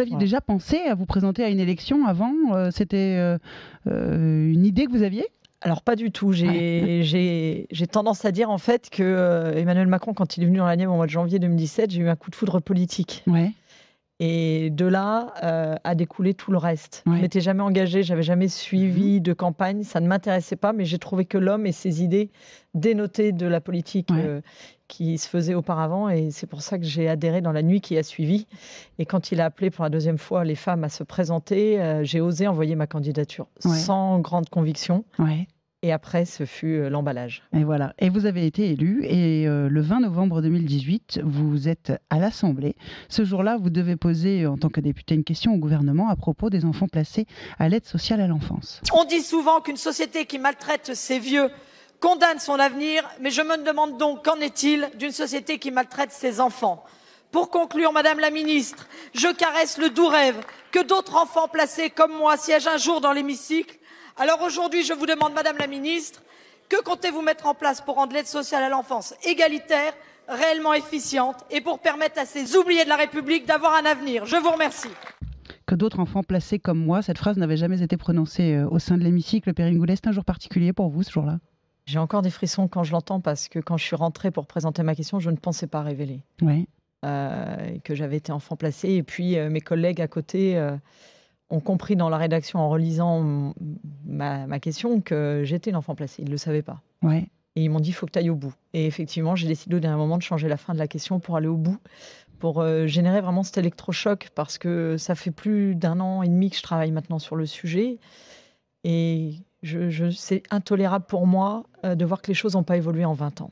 vous aviez déjà pensé à vous présenter à une élection avant euh, C'était euh, euh, une idée que vous aviez alors pas du tout. J'ai tendance à dire en fait que Emmanuel Macron, quand il est venu en la Nièvre au mois de janvier 2017, j'ai eu un coup de foudre politique. Ouais. Et de là a découlé tout le reste. Je n'étais jamais engagée, j'avais jamais suivi mhm. de campagne, ça ne m'intéressait pas, mais j'ai trouvé que l'homme et ses idées dénotées de la politique qui se faisait auparavant. Et c'est pour ça que j'ai adhéré dans la nuit qui a suivi. Et quand il a appelé pour la deuxième fois les femmes à se présenter, euh, j'ai osé envoyer ma candidature sans grande conviction. Et après, ce fut euh, l'emballage. Et voilà. Et vous avez été élu. Et euh, le 20 novembre 2018, vous êtes à l'Assemblée. Ce jour-là, vous devez poser, en tant que député, une question au gouvernement à propos des enfants placés à l'aide sociale à l'enfance. On dit souvent qu'une société qui maltraite ses vieux condamne son avenir, mais je me demande donc qu'en est-il d'une société qui maltraite ses enfants. Pour conclure, Madame la Ministre, je caresse le doux rêve que d'autres enfants placés comme moi siègent un jour dans l'hémicycle. Alors aujourd'hui, je vous demande, Madame la Ministre, que comptez-vous mettre en place pour rendre l'aide sociale à l'enfance égalitaire, réellement efficiente et pour permettre à ces oubliés de la République d'avoir un avenir Je vous remercie que d'autres enfants placés comme moi. Cette phrase n'avait jamais été prononcée euh, au sein de l'hémicycle. Périne Goulet, c'est un jour particulier pour vous ce jour-là j'ai encore des frissons quand je l'entends parce que quand je suis rentrée pour présenter ma question, je ne pensais pas révéler euh, que j'avais été enfant placé. Et puis euh, mes collègues à côté euh, ont compris dans la rédaction en relisant ma, question que j'étais l'enfant placé. Ils ne le savaient pas. Et ils m'ont dit, il faut que tu ailles au bout. Et effectivement, j'ai décidé au dernier moment de changer la fin de la question pour aller au bout, pour générer vraiment cet électrochoc, parce que ça fait plus d'un an et demi que je travaille maintenant sur le sujet. Et je, je c'est intolérable pour moi euh, de voir que les choses n'ont pas évolué en 20 ans.